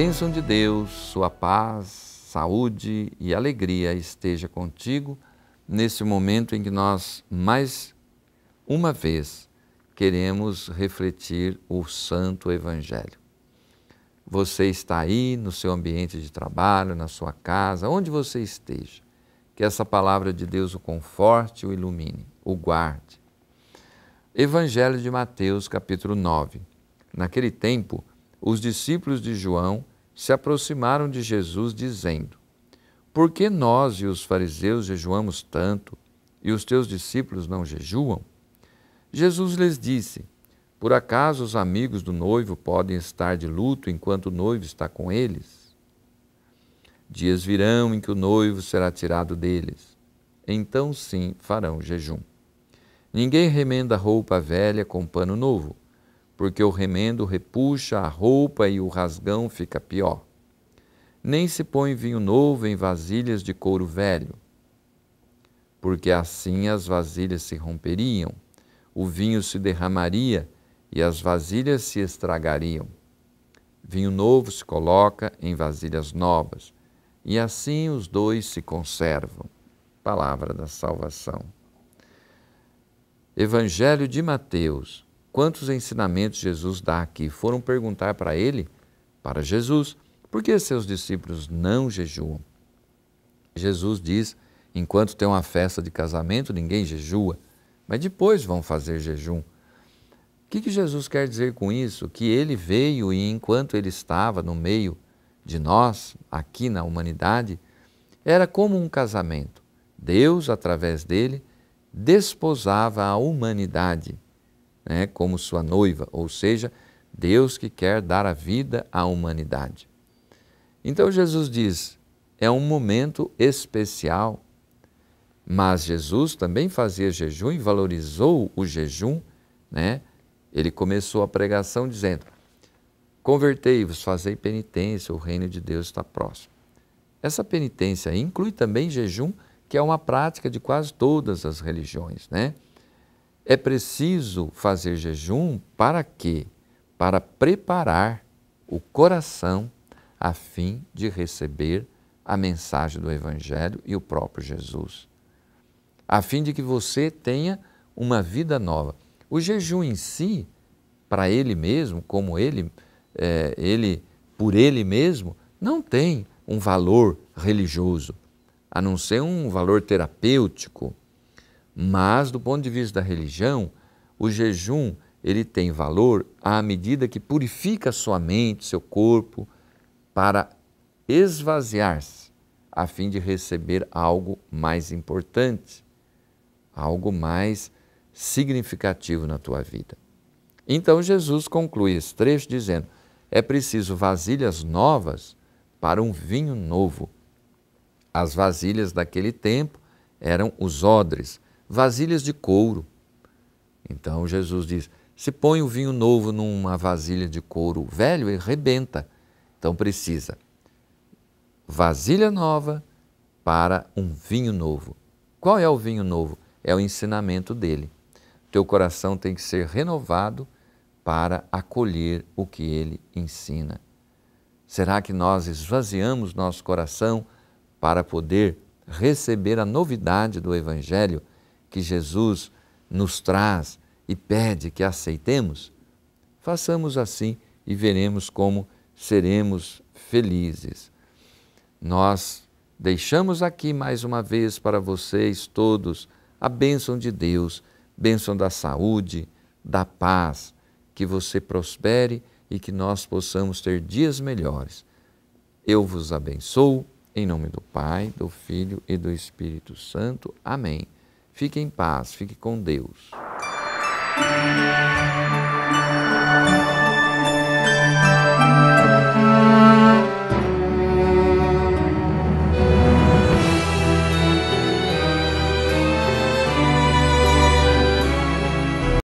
bênção de Deus, sua paz, saúde e alegria esteja contigo nesse momento em que nós mais uma vez queremos refletir o Santo Evangelho. Você está aí no seu ambiente de trabalho, na sua casa, onde você esteja. Que essa palavra de Deus o conforte, o ilumine, o guarde. Evangelho de Mateus, capítulo 9. Naquele tempo, os discípulos de João se aproximaram de Jesus, dizendo: Por que nós e os fariseus jejuamos tanto e os teus discípulos não jejuam? Jesus lhes disse: Por acaso os amigos do noivo podem estar de luto enquanto o noivo está com eles? Dias virão em que o noivo será tirado deles. Então sim farão jejum. Ninguém remenda roupa velha com pano novo porque o remendo repuxa a roupa e o rasgão fica pior. Nem se põe vinho novo em vasilhas de couro velho, porque assim as vasilhas se romperiam, o vinho se derramaria e as vasilhas se estragariam. Vinho novo se coloca em vasilhas novas, e assim os dois se conservam. Palavra da salvação. Evangelho de Mateus Quantos ensinamentos Jesus dá aqui? Foram perguntar para ele, para Jesus, por que seus discípulos não jejuam? Jesus diz: enquanto tem uma festa de casamento, ninguém jejua, mas depois vão fazer jejum. O que, que, Jesus quer dizer com isso? Que ele veio e enquanto ele estava no meio de nós, aqui na humanidade, era como um casamento. Deus, através dele, desposava a humanidade né, como sua noiva, ou seja, Deus que quer dar a vida à humanidade. Então Jesus diz: é um momento especial, mas Jesus também fazia jejum e valorizou o jejum, né? Ele começou a pregação dizendo: Convertei-vos, fazei penitência, o reino de Deus está próximo. Essa penitência inclui também jejum, que é uma prática de quase todas as religiões, né? É preciso fazer jejum para quê? Para preparar o coração a fim de receber a mensagem do Evangelho e o próprio Jesus, a fim de que você tenha uma vida nova. O jejum em si, para ele mesmo, como ele, é, ele por ele mesmo, não tem um valor religioso, a não ser um valor terapêutico, mas do ponto de vista da religião, o jejum ele tem valor à medida que purifica sua mente, seu corpo, para esvaziar-se, a fim de receber algo mais importante, algo mais significativo na tua vida. Então Jesus conclui esse trecho dizendo: é preciso vasilhas novas para um vinho novo. As vasilhas daquele tempo eram os odres vasilhas de couro. Então Jesus diz: se põe o vinho novo numa vasilha de couro velho, ele rebenta. Então precisa vasilha nova para um vinho novo. Qual é o vinho novo? É o ensinamento dele. Teu coração tem que ser renovado para acolher o que ele ensina. Será que nós esvaziamos nosso coração para poder receber a novidade do Evangelho que Jesus nos traz e pede que aceitemos, façamos assim e veremos como seremos felizes. Nós deixamos aqui mais uma vez para vocês todos a bênção de Deus, bênção da saúde, da paz, que você prospere e que nós possamos ter dias melhores. Eu vos abençoo, em nome do Pai, do Filho e do Espírito Santo. Amém. Fique em paz, fique com Deus.